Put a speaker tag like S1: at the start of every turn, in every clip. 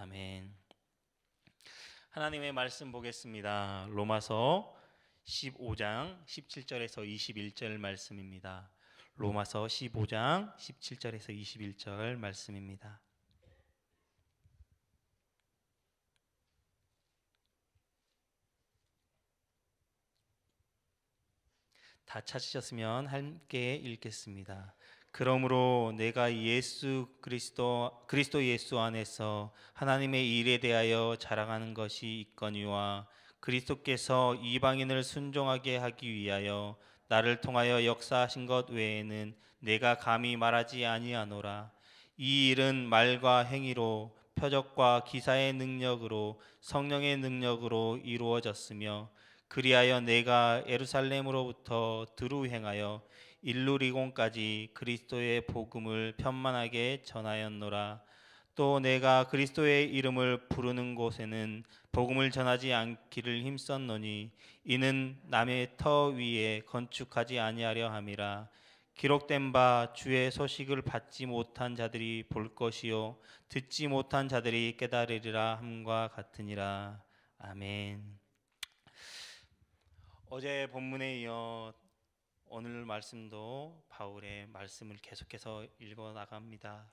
S1: 아멘. 하나님의 말씀 보겠습니다. 로마서 15장 17절에서 21절 말씀입니다. 로마서 15장 17절에서 21절 말씀입니다. 다 찾으셨으면 함께 읽겠습니다. 그러므로 내가 예수 그리스도 그리스도 예수 안에서 하나님의 일에 대하여 자랑하는 것이 있거니와 그리스도께서 이방인을 순종하게 하기 위하여 나를 통하여 역사하신 것 외에는 내가 감히 말하지 아니하노라 이 일은 말과 행위로 표적과 기사의 능력으로 성령의 능력으로 이루어졌으며 그리하여 내가 예루살렘으로부터 드루 행하여 일루리곤까지 그리스도의 복음을 편만하게 전하였노라. 또 내가 그리스도의 이름을 부르는 곳에는 복음을 전하지 않기를 힘썼노니 이는 남의 터 위에 건축하지 아니하려 함이라. 기록된 바 주의 소식을 받지 못한 자들이 볼 것이요 듣지 못한 자들이 깨달으리라 함과 같으니라 아멘. 어제 본문에 이어 오늘 말씀도 바울의 말씀을 계속해서 읽어 나갑니다.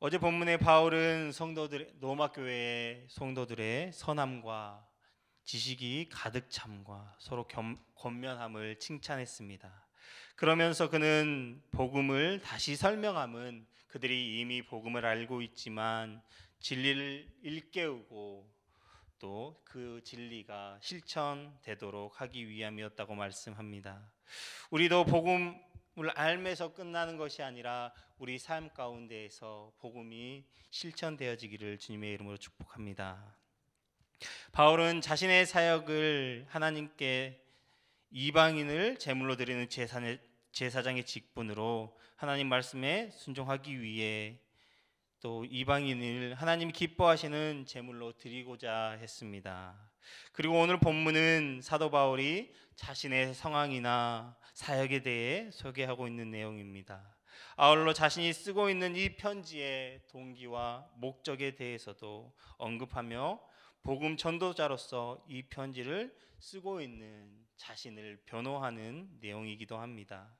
S1: 어제 본문의 바울은 성도들 로마 교회의 성도들의 선함과 지식이 가득 참과 서로 겸, 권면함을 칭찬했습니다. 그러면서 그는 복음을 다시 설명함은 그들이 이미 복음을 알고 있지만 진리를 일깨우고 또그 진리가 실천되도록 하기 위함이었다고 말씀합니다. 우리도 복음을 알면서 끝나는 것이 아니라 우리 삶 가운데에서 복음이 실천되어지기를 주님의 이름으로 축복합니다. 바울은 자신의 사역을 하나님께 이방인을 제물로 드리는 제사장의 직분으로 하나님 말씀에 순종하기 위해 또 이방인을 하나님 기뻐하시는 제물로 드리고자 했습니다. 그리고 오늘 본문은 사도 바울이 자신의 상황이나 사역에 대해 소개하고 있는 내용입니다. 아울러 자신이 쓰고 있는 이 편지의 동기와 목적에 대해서도 언급하며 복음 전도자로서 이 편지를 쓰고 있는 자신을 변호하는 내용이기도 합니다.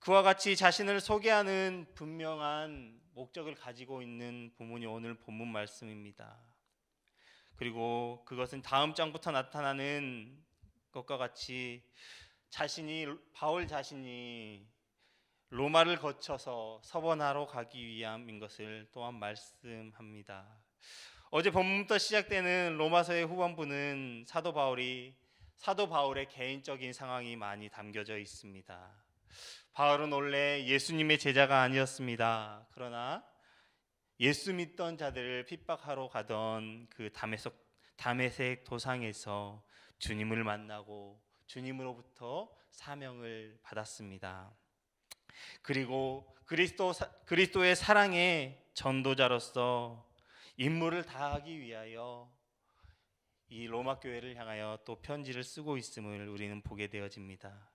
S1: 그와 같이 자신을 소개하는 분명한 목적을 가지고 있는 부분이 오늘 본문 말씀입니다. 그리고 그것은 다음 장부터 나타나는 것과 같이 자신이 바울 자신이 로마를 거쳐서 서번하러 가기 위함인 것을 또한 말씀합니다. 어제 본문부터 시작되는 로마서의 후반부는 사도 바울이 사도 바울의 개인적인 상황이 많이 담겨져 있습니다. 바울은 원래 예수님의 제자가 아니었습니다. 그러나 예수 믿던 자들을 핍박하러 가던 그 담에석 담에색 도상에서 주님을 만나고 주님으로부터 사명을 받았습니다. 그리고 그리스도 그리스도의 사랑의 전도자로서 임무를 다하기 위하여 이 로마 교회를 향하여 또 편지를 쓰고 있음을 우리는 보게 되어집니다.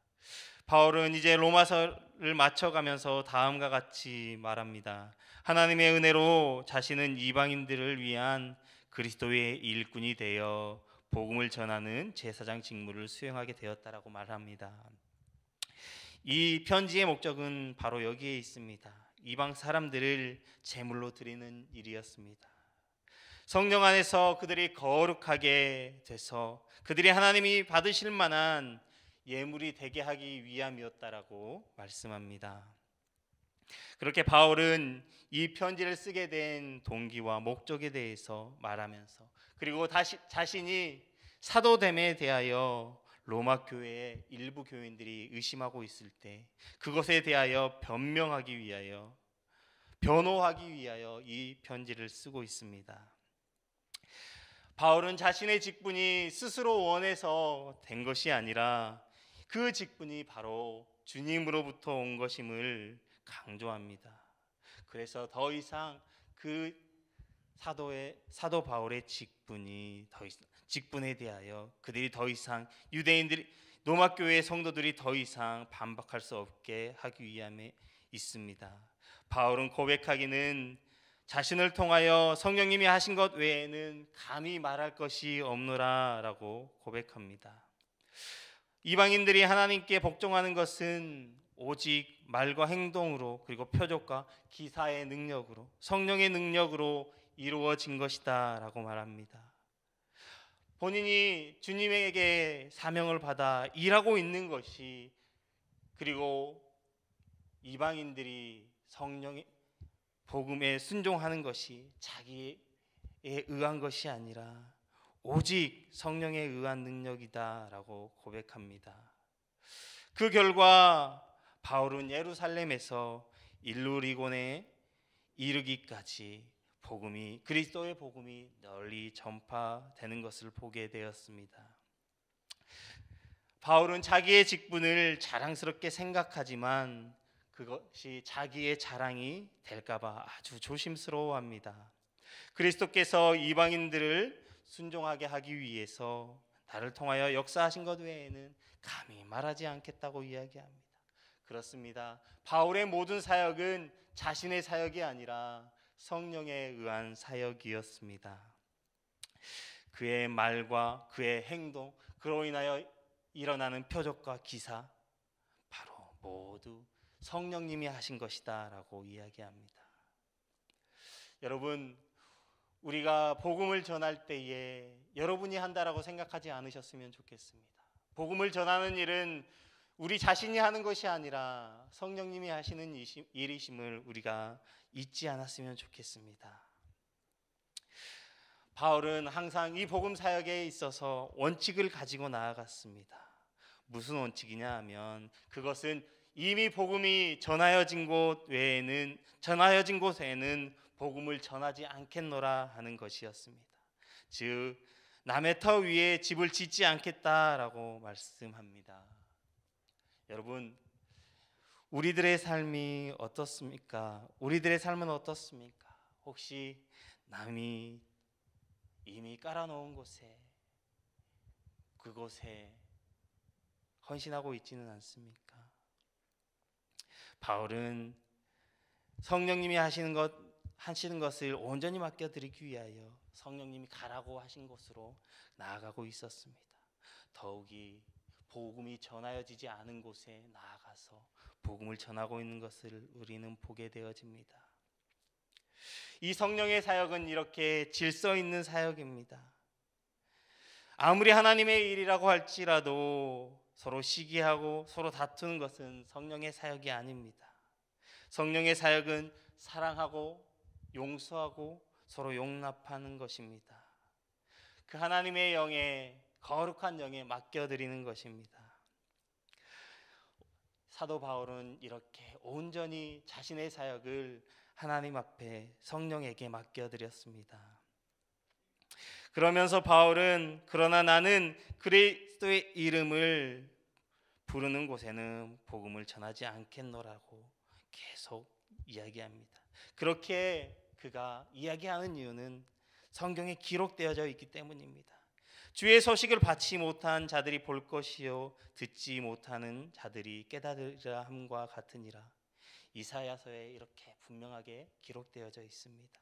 S1: 바울은 이제 로마서를 맞춰가면서 다음과 같이 말합니다. 하나님의 은혜로 자신은 이방인들을 위한 그리스도의 일꾼이 되어 복음을 전하는 제사장 직무를 수행하게 되었다라고 말합니다. 이 편지의 목적은 바로 여기에 있습니다. 이방 사람들을 제물로 드리는 일이었습니다. 성령 안에서 그들이 거룩하게 돼서 그들이 하나님이 받으실 만한 예물이 되게 하기 위함이었다라고 말씀합니다. 그렇게 바울은 이 편지를 쓰게 된 동기와 목적에 대해서 말하면서 그리고 다시 자신이 사도됨에 대하여 로마 교회의 일부 교인들이 의심하고 있을 때 그것에 대하여 변명하기 위하여 변호하기 위하여 이 편지를 쓰고 있습니다. 바울은 자신의 직분이 스스로 원해서 된 것이 아니라 그 직분이 바로 주님으로부터 온 것임을 강조합니다. 그래서 더 이상 그 사도의 사도 바울의 직분이 더 이상, 직분에 대하여 그들이 더 이상 유대인들이 로마 교회의 성도들이 더 이상 반박할 수 없게 하기 위함에 있습니다. 바울은 고백하기는 자신을 통하여 성령님이 하신 것 외에는 감히 말할 것이 없노라라고 고백합니다. 이방인들이 하나님께 복종하는 것은 오직 말과 행동으로 그리고 표적과 기사의 능력으로 성령의 능력으로 이루어진 것이다라고 말합니다. 본인이 주님에게 사명을 받아 일하고 있는 것이 그리고 이방인들이 성령의 복음에 순종하는 것이 자기에 의한 것이 아니라 오직 성령에 의한 능력이다라고 고백합니다. 그 결과 바울은 예루살렘에서 일루리곤에 이르기까지 복음이 그리스도의 복음이 널리 전파되는 것을 보게 되었습니다. 바울은 자기의 직분을 자랑스럽게 생각하지만 그것이 자기의 자랑이 될까봐 아주 조심스러워합니다. 그리스도께서 이방인들을 순종하게 하기 위해서 나를 통하여 역사하신 것 외에는 감히 말하지 않겠다고 이야기합니다. 그렇습니다. 바울의 모든 사역은 자신의 사역이 아니라 성령에 의한 사역이었습니다. 그의 말과 그의 행동, 그로 인하여 일어나는 표적과 기사, 바로 모두 성령님이 하신 것이다라고 이야기합니다. 여러분, 우리가 복음을 전할 때에 여러분이 한다라고 생각하지 않으셨으면 좋겠습니다. 복음을 전하는 일은 우리 자신이 하는 것이 아니라 성령님이 하시는 일이심을 우리가 잊지 않았으면 좋겠습니다. 바울은 항상 이 복음 사역에 있어서 원칙을 가지고 나아갔습니다. 무슨 원칙이냐 하면 그것은 이미 복음이 전하여진 곳 외에는 전하여진 곳에는 복음을 전하지 않겠노라 하는 것이었습니다. 즉 남의 터 위에 집을 짓지 않겠다라고 말씀합니다. 여러분 우리들의 삶이 어떻습니까? 우리들의 삶은 어떻습니까? 혹시 남이 이미 깔아놓은 곳에 그곳에 헌신하고 있지는 않습니까? 바울은 성령님이 하시는 것 하시는 것을 온전히 맡겨드리기 위하여 성령님이 가라고 하신 곳으로 나아가고 있었습니다. 더욱이 복음이 전하여지지 않은 곳에 나아가서 복음을 전하고 있는 것을 우리는 보게 되어집니다. 이 성령의 사역은 이렇게 질서 있는 사역입니다. 아무리 하나님의 일이라고 할지라도 서로 시기하고 서로 다투는 것은 성령의 사역이 아닙니다. 성령의 사역은 사랑하고 용서하고 서로 용납하는 것입니다. 그 하나님의 영에 거룩한 영에 맡겨 드리는 것입니다. 사도 바울은 이렇게 온전히 자신의 사역을 하나님 앞에 성령에게 맡겨 드렸습니다. 그러면서 바울은 그러나 나는 그리스도의 이름을 부르는 곳에는 복음을 전하지 않겠노라고 계속 이야기합니다. 그렇게 그가 이야기하는 이유는 성경에 기록되어져 있기 때문입니다. 주의 소식을 받지 못한 자들이 볼 것이요 듣지 못하는 자들이 깨달으라 함과 같으니라. 이사야서에 이렇게 분명하게 기록되어져 있습니다.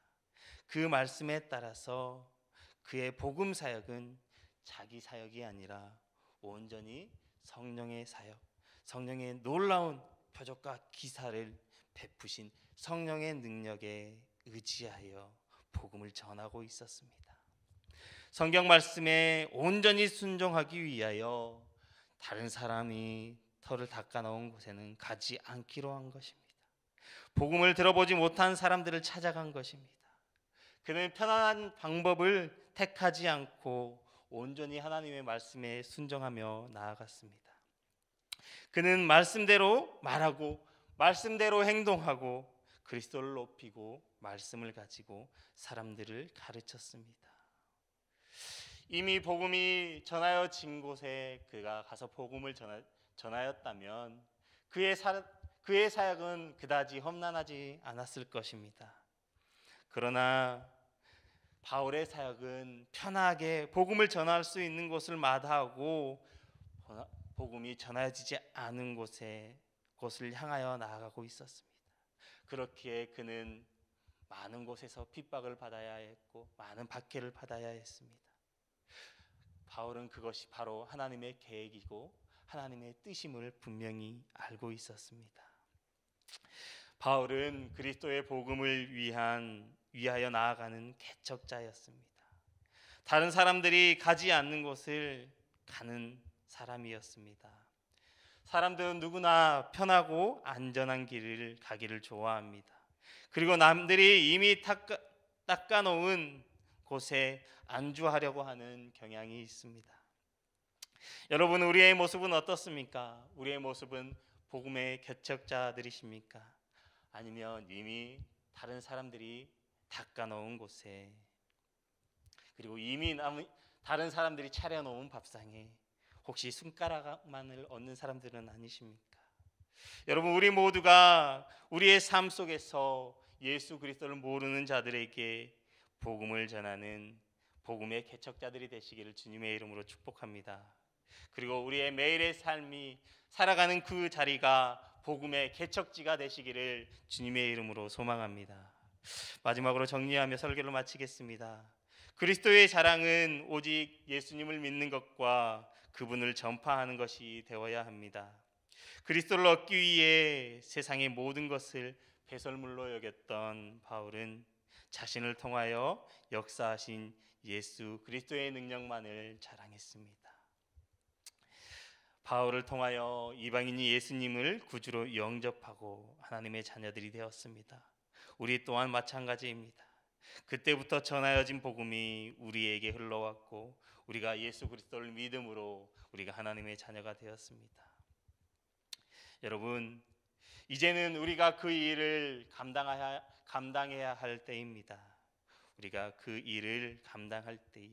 S1: 그 말씀에 따라서 그의 복음 사역은 자기 사역이 아니라 온전히 성령의 사역, 성령의 놀라운 표적과 기사를 베푸신 성령의 능력에 의지하여 복음을 전하고 있었습니다. 성경 말씀에 온전히 순종하기 위하여 다른 사람이 털을 닦아 넣은 곳에는 가지 않기로 한 것입니다. 복음을 들어보지 못한 사람들을 찾아간 것입니다. 그는 편안한 방법을 택하지 않고 온전히 하나님의 말씀에 순종하며 나아갔습니다. 그는 말씀대로 말하고 말씀대로 행동하고 그리스도를 높이고 말씀을 가지고 사람들을 가르쳤습니다. 이미 복음이 전하여진 곳에 그가 가서 복음을 전하, 전하였다면 그의 사, 그의 사역은 그다지 험난하지 않았을 것입니다. 그러나 바울의 사역은 편하게 복음을 전할 수 있는 곳을 마다하고 복음이 전해지지 않은 곳에 곳을 향하여 나아가고 있었습니다. 그렇기에 그는 많은 곳에서 핍박을 받아야 했고 많은 박해를 받아야 했습니다. 바울은 그것이 바로 하나님의 계획이고 하나님의 뜻임을 분명히 알고 있었습니다. 바울은 그리스도의 복음을 위한 위하여 나아가는 개척자였습니다. 다른 사람들이 가지 않는 곳을 가는 사람이었습니다. 사람들은 누구나 편하고 안전한 길을 가기를 좋아합니다. 그리고 남들이 이미 닦아, 닦아놓은 곳에 안주하려고 하는 경향이 있습니다. 여러분 우리의 모습은 어떻습니까? 우리의 모습은 복음의 개척자들이십니까? 아니면 이미 다른 사람들이 닦아놓은 곳에 그리고 이미 남, 다른 사람들이 차려놓은 밥상에 혹시 손가락만을 얻는 사람들은 아니십니까? 여러분 우리 모두가 우리의 삶 속에서 예수 그리스도를 모르는 자들에게 복음을 전하는 복음의 개척자들이 되시기를 주님의 이름으로 축복합니다. 그리고 우리의 매일의 삶이 살아가는 그 자리가 복음의 개척지가 되시기를 주님의 이름으로 소망합니다. 마지막으로 정리하며 설교를 마치겠습니다. 그리스도의 자랑은 오직 예수님을 믿는 것과 그분을 전파하는 것이 되어야 합니다. 그리스도를 얻기 위해 세상의 모든 것을 배설물로 여겼던 바울은 자신을 통하여 역사하신 예수 그리스도의 능력만을 자랑했습니다. 바울을 통하여 이방인이 예수님을 구주로 영접하고 하나님의 자녀들이 되었습니다. 우리 또한 마찬가지입니다. 그때부터 전하여진 복음이 우리에게 흘러왔고 우리가 예수 그리스도를 믿음으로 우리가 하나님의 자녀가 되었습니다. 여러분, 이제는 우리가 그 일을 감당해야, 감당해야 할 때입니다. 우리가 그 일을 감당할 때에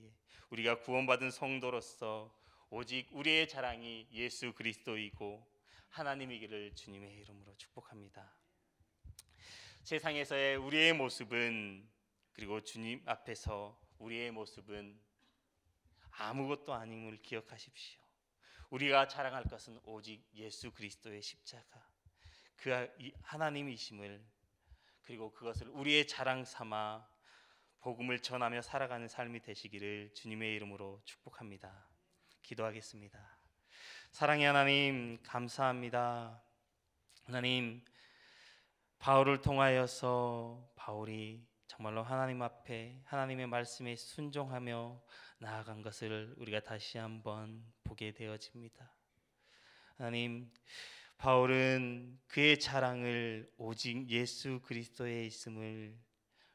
S1: 우리가 구원받은 성도로서 오직 우리의 자랑이 예수 그리스도이고 하나님이기를 주님의 이름으로 축복합니다. 세상에서의 우리의 모습은 그리고 주님 앞에서 우리의 모습은 아무것도 아님을 기억하십시오. 우리가 자랑할 것은 오직 예수 그리스도의 십자가 그 하나님이심을 그리고 그것을 우리의 자랑 삼아 복음을 전하며 살아가는 삶이 되시기를 주님의 이름으로 축복합니다. 기도하겠습니다. 사랑의 하나님 감사합니다. 하나님 바울을 통하여서 바울이 정말로 하나님 앞에 하나님의 말씀에 순종하며 나아간 것을 우리가 다시 한번 보게 되어집니다. 하나님, 바울은 그의 자랑을 오직 예수 그리스도에 있음을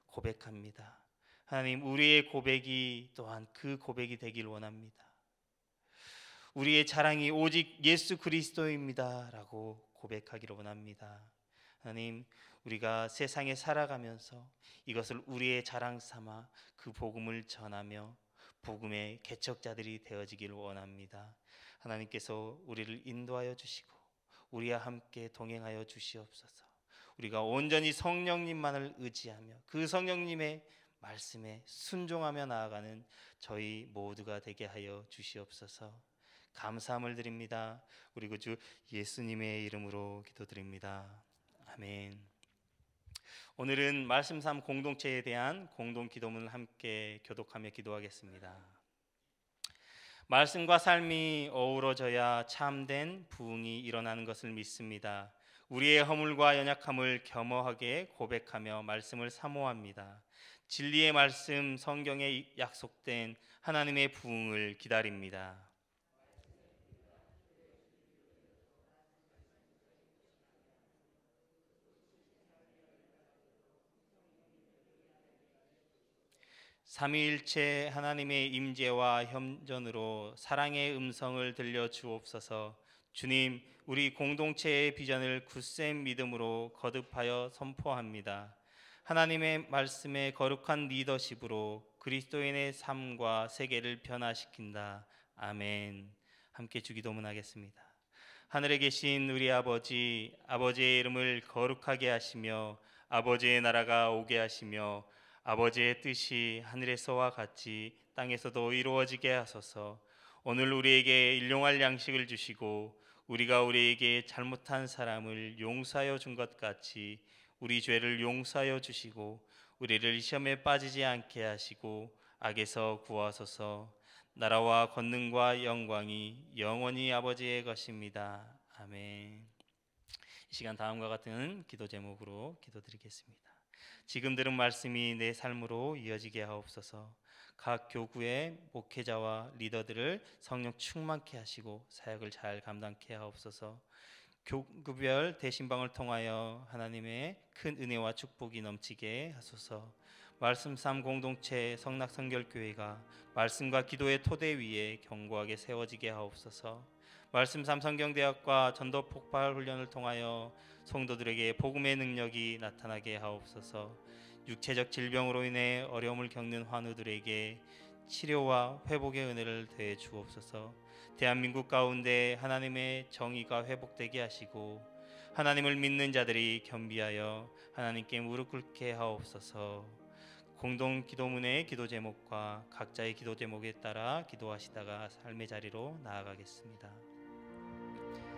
S1: 고백합니다. 하나님, 우리의 고백이 또한 그 고백이 되길 원합니다. 우리의 자랑이 오직 예수 그리스도입니다라고 고백하기를 원합니다. 하나님, 우리가 세상에 살아가면서 이것을 우리의 자랑 삼아 그 복음을 전하며 복음의 개척자들이 되어지길 원합니다. 하나님께서 우리를 인도하여 주시고 우리와 함께 동행하여 주시옵소서. 우리가 온전히 성령님만을 의지하며 그 성령님의 말씀에 순종하며 나아가는 저희 모두가 되게 하여 주시옵소서. 감사함을 드립니다. 우리 구주 예수님의 이름으로 기도드립니다. 아멘. 오늘은 말씀 삼 공동체에 대한 공동 기도문을 함께 교독하며 기도하겠습니다. 말씀과 삶이 어우러져야 참된 부흥이 일어나는 것을 믿습니다. 우리의 허물과 연약함을 겸허하게 고백하며 말씀을 사모합니다. 진리의 말씀 성경에 약속된 하나님의 부흥을 기다립니다. 삼위일체 하나님의 임재와 협전으로 사랑의 음성을 들려 주옵소서. 주님, 우리 공동체의 비전을 굳센 믿음으로 거듭하여 선포합니다. 하나님의 말씀에 거룩한 리더십으로 그리스도인의 삶과 세계를 변화시킨다. 아멘. 함께 주기도문하겠습니다. 하늘에 계신 우리 아버지, 아버지의 이름을 거룩하게 하시며 아버지의 나라가 오게 하시며 아버지의 뜻이 하늘에서와 같이 땅에서도 이루어지게 하소서. 오늘 우리에게 일용할 양식을 주시고 우리가 우리에게 잘못한 사람을 용서하여 준 것 같이 우리 죄를 용서하여 주시고 우리를 시험에 빠지지 않게 하시고 악에서 구하소서. 나라와 권능과 영광이 영원히 아버지의 것입니다. 아멘. 이 시간 다음과 같은 기도 제목으로 기도드리겠습니다. 지금 들은 말씀이 내 삶으로 이어지게 하옵소서. 각 교구의 목회자와 리더들을 성령 충만케 하시고 사역을 잘 감당케 하옵소서. 교구별 대신방을 통하여 하나님의 큰 은혜와 축복이 넘치게 하소서. 말씀 삼 공동체 성낙 선결 교회가 말씀과 기도의 토대 위에 견고하게 세워지게 하옵소서. 말씀 삼성경 대학과 전도 폭발 훈련을 통하여 성도들에게 복음의 능력이 나타나게 하옵소서. 육체적 질병으로 인해 어려움을 겪는 환우들에게 치료와 회복의 은혜를 대해 주옵소서. 대한민국 가운데 하나님의 정의가 회복되게 하시고 하나님을 믿는 자들이 겸비하여 하나님께 무릎 꿇게 하옵소서. 공동 기도문의 기도 제목과 각자의 기도 제목에 따라 기도하시다가 삶의 자리로 나아가겠습니다.